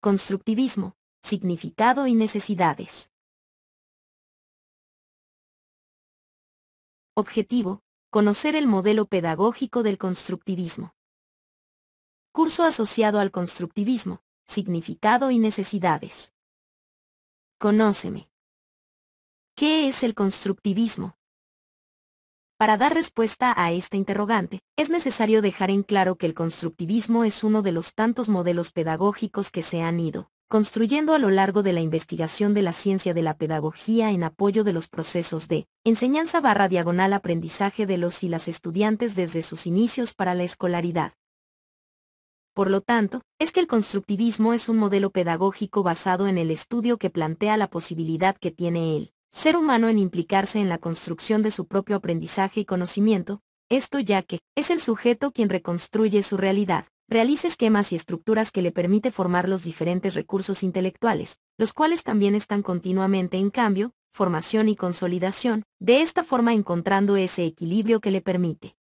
Constructivismo, significado y necesidades. Objetivo, conocer el modelo pedagógico del constructivismo. Curso asociado al constructivismo, significado y necesidades. Conóceme. ¿Qué es el constructivismo? Para dar respuesta a esta interrogante, es necesario dejar en claro que el constructivismo es uno de los tantos modelos pedagógicos que se han ido construyendo a lo largo de la investigación de la ciencia de la pedagogía en apoyo de los procesos de enseñanza barra diagonal aprendizaje de los y las estudiantes desde sus inicios para la escolaridad. Por lo tanto, es que el constructivismo es un modelo pedagógico basado en el estudio que plantea la posibilidad que tiene él ser humano en implicarse en la construcción de su propio aprendizaje y conocimiento, esto ya que, es el sujeto quien reconstruye su realidad, realiza esquemas y estructuras que le permite formar los diferentes recursos intelectuales, los cuales también están continuamente en cambio, formación y consolidación, de esta forma encontrando ese equilibrio que le permite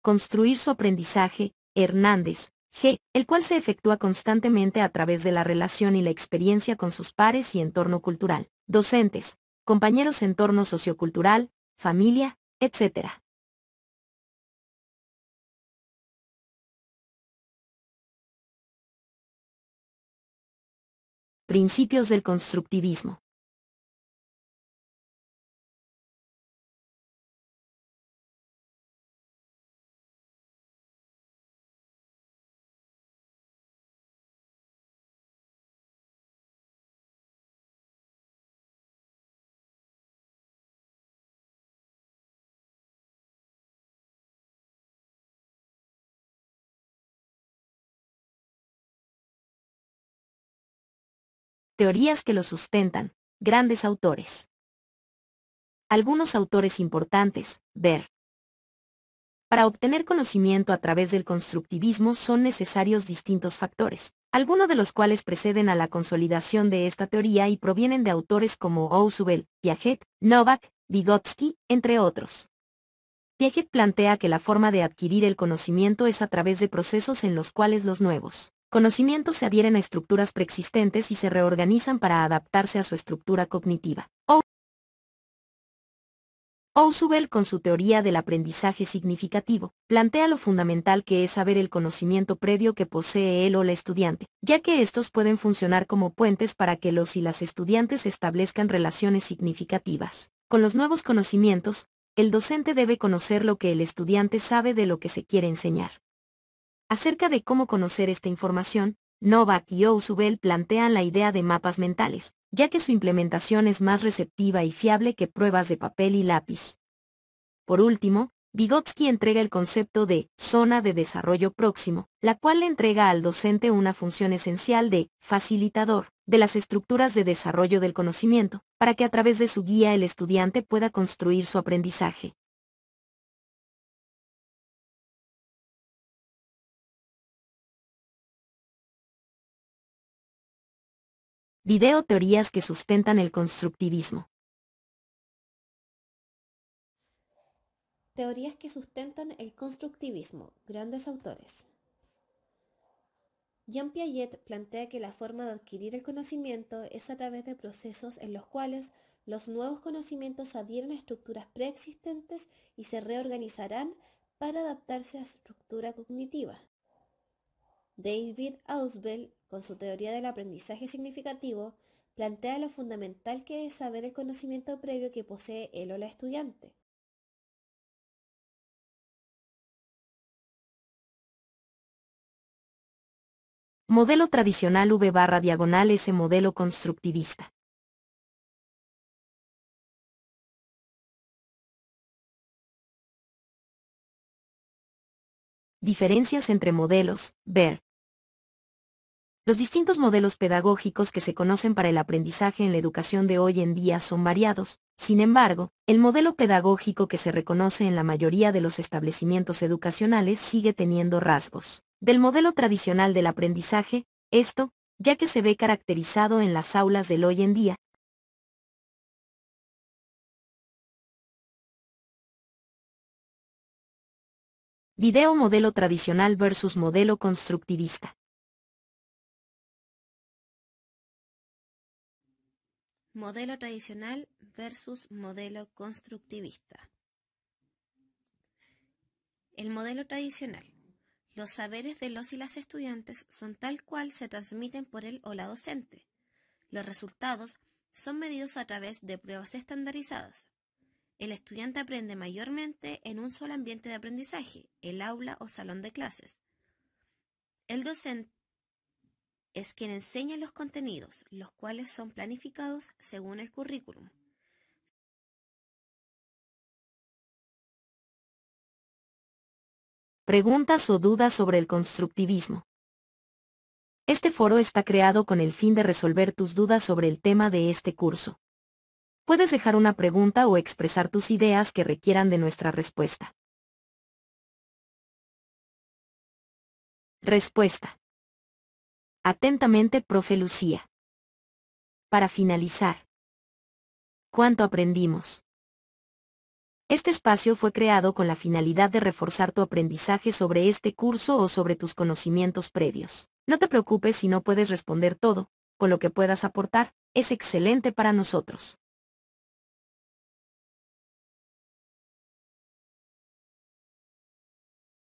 construir su aprendizaje, Hernández, G, el cual se efectúa constantemente a través de la relación y la experiencia con sus pares y entorno cultural, docentes, compañeros, torno sociocultural, familia, etc. Principios del constructivismo. teorías que lo sustentan, grandes autores. Algunos autores importantes, ver. Para obtener conocimiento a través del constructivismo son necesarios distintos factores, algunos de los cuales preceden a la consolidación de esta teoría y provienen de autores como Ousubel, Piaget, Novak, Vygotsky, entre otros. Piaget plantea que la forma de adquirir el conocimiento es a través de procesos en los cuales los nuevos Conocimientos se adhieren a estructuras preexistentes y se reorganizan para adaptarse a su estructura cognitiva. Ousubel con su teoría del aprendizaje significativo, plantea lo fundamental que es saber el conocimiento previo que posee él o la estudiante, ya que estos pueden funcionar como puentes para que los y las estudiantes establezcan relaciones significativas. Con los nuevos conocimientos, el docente debe conocer lo que el estudiante sabe de lo que se quiere enseñar. Acerca de cómo conocer esta información, Novak y Ousubel plantean la idea de mapas mentales, ya que su implementación es más receptiva y fiable que pruebas de papel y lápiz. Por último, Vygotsky entrega el concepto de zona de desarrollo próximo, la cual le entrega al docente una función esencial de facilitador de las estructuras de desarrollo del conocimiento, para que a través de su guía el estudiante pueda construir su aprendizaje. Video teorías que sustentan el constructivismo. Teorías que sustentan el constructivismo. Grandes autores. Jean Piaget plantea que la forma de adquirir el conocimiento es a través de procesos en los cuales los nuevos conocimientos adhieren a estructuras preexistentes y se reorganizarán para adaptarse a su estructura cognitiva. David Ausbell, con su teoría del aprendizaje significativo, plantea lo fundamental que es saber el conocimiento previo que posee él o la estudiante. Modelo tradicional V barra diagonal el modelo constructivista. Diferencias entre modelos, ver. Los distintos modelos pedagógicos que se conocen para el aprendizaje en la educación de hoy en día son variados, sin embargo, el modelo pedagógico que se reconoce en la mayoría de los establecimientos educacionales sigue teniendo rasgos del modelo tradicional del aprendizaje, esto, ya que se ve caracterizado en las aulas del hoy en día, Video modelo tradicional versus modelo constructivista. Modelo tradicional versus modelo constructivista. El modelo tradicional. Los saberes de los y las estudiantes son tal cual se transmiten por el o la docente. Los resultados son medidos a través de pruebas estandarizadas. El estudiante aprende mayormente en un solo ambiente de aprendizaje, el aula o salón de clases. El docente es quien enseña los contenidos, los cuales son planificados según el currículum. Preguntas o dudas sobre el constructivismo. Este foro está creado con el fin de resolver tus dudas sobre el tema de este curso. Puedes dejar una pregunta o expresar tus ideas que requieran de nuestra respuesta. Respuesta. Atentamente, profe Lucía. Para finalizar, ¿cuánto aprendimos? Este espacio fue creado con la finalidad de reforzar tu aprendizaje sobre este curso o sobre tus conocimientos previos. No te preocupes si no puedes responder todo, con lo que puedas aportar, es excelente para nosotros.